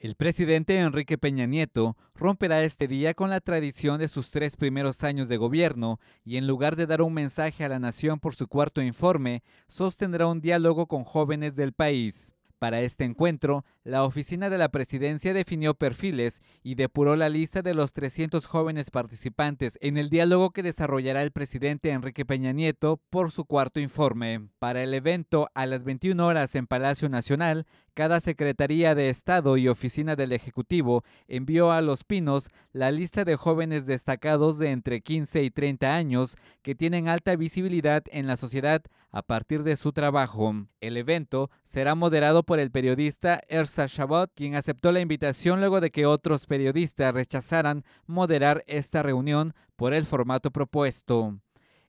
El presidente Enrique Peña Nieto romperá este día con la tradición de sus tres primeros años de gobierno y en lugar de dar un mensaje a la nación por su cuarto informe, sostendrá un diálogo con jóvenes del país. Para este encuentro, la oficina de la presidencia definió perfiles y depuró la lista de los 300 jóvenes participantes en el diálogo que desarrollará el presidente Enrique Peña Nieto por su cuarto informe. Para el evento, a las 21 horas en Palacio Nacional, cada Secretaría de Estado y Oficina del Ejecutivo envió a Los Pinos la lista de jóvenes destacados de entre 15 y 30 años que tienen alta visibilidad en la sociedad a partir de su trabajo, el evento será moderado por el periodista ersa Shabbat, quien aceptó la invitación luego de que otros periodistas rechazaran moderar esta reunión por el formato propuesto.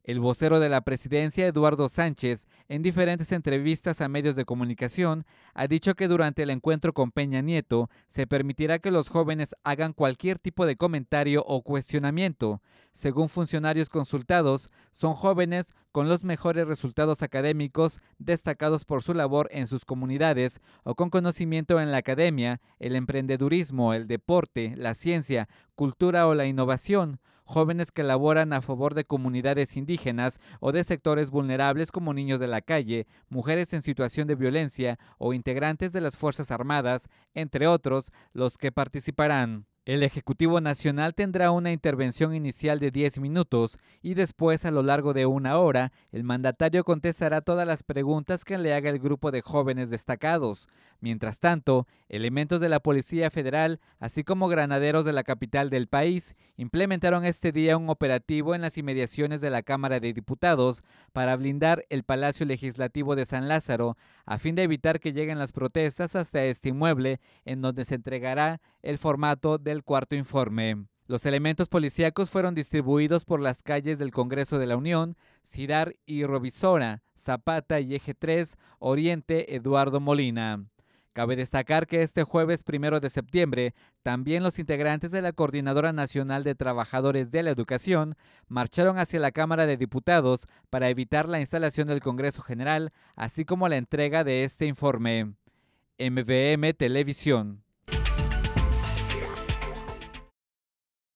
El vocero de la presidencia, Eduardo Sánchez, en diferentes entrevistas a medios de comunicación, ha dicho que durante el encuentro con Peña Nieto se permitirá que los jóvenes hagan cualquier tipo de comentario o cuestionamiento. Según funcionarios consultados, son jóvenes con los mejores resultados académicos, destacados por su labor en sus comunidades o con conocimiento en la academia, el emprendedurismo, el deporte, la ciencia, cultura o la innovación jóvenes que laboran a favor de comunidades indígenas o de sectores vulnerables como niños de la calle, mujeres en situación de violencia o integrantes de las Fuerzas Armadas, entre otros, los que participarán. El Ejecutivo Nacional tendrá una intervención inicial de 10 minutos y después, a lo largo de una hora, el mandatario contestará todas las preguntas que le haga el grupo de jóvenes destacados. Mientras tanto, elementos de la Policía Federal, así como granaderos de la capital del país, implementaron este día un operativo en las inmediaciones de la Cámara de Diputados para blindar el Palacio Legislativo de San Lázaro, a fin de evitar que lleguen las protestas hasta este inmueble, en donde se entregará el formato de el cuarto informe. Los elementos policíacos fueron distribuidos por las calles del Congreso de la Unión, Cidar y Rovisora, Zapata y Eje 3, Oriente, Eduardo Molina. Cabe destacar que este jueves primero de septiembre, también los integrantes de la Coordinadora Nacional de Trabajadores de la Educación marcharon hacia la Cámara de Diputados para evitar la instalación del Congreso General, así como la entrega de este informe. MVM Televisión.